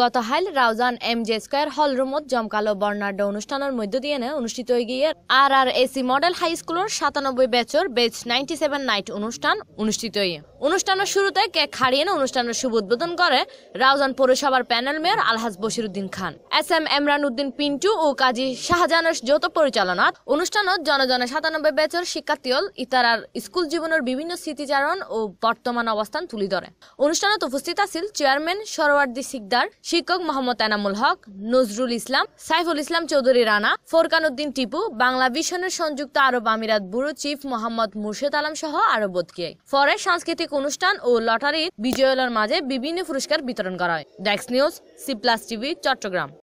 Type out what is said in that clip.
গতকাল Raozan M J square রুমত জমকালো বর্ণাঢ্য অনুষ্ঠানের মধ্য দিয়ে অনুষ্ঠিত হয়ে গিয়ে R R AC model high স্কুলের সাতানব্বই বেচর বেচ নাইনটি সেভেন নাইট অনুষ্ঠান অনুষ্ঠিত হয়ে অনুষ্ঠানের শুরুতে কে হারিয়ে অনুষ্ঠানের শুভ উদ্বোধন করে রাউজান পৌরসভার panel mayor Alhaj Uddin Khan S M Emran Uddin Pintu ও কাজী শাহজাহানের যৌথ পরিচালনাত অনুষ্ঠানত জনজনে সাতানব্বই বেচর শিক্ষার্থী ইতারার স্কুল জীবনের বিভিন্ন স্মৃতিচারণ ও বর্তমান অবস্থান তুলি ধরে অনুষ্ঠানত উপস্থিত আছিল চেয়ারম্যান সরওয়ার্দি সিকদার শিক্ষক মোহাম্মদ এনামুল হক নজরুল ইসলাম সাইফুল ইসলাম চৌধুরী রানা ফোরকান উদ্দিন টিপু বাংলা ভিশনের সংযুক্ত আরব আমিরাত ব্যুরো চিফ মোহাম্মদ মুর্শেদ আলম সহ আরো বোধকে ফরে সাংস্কৃতিক অনুষ্ঠান ও লটারির বিজয়লার মাঝে বিভিন্ন পুরস্কার বিতরণ করা হয় ডেক্স news C plus TV Chittagong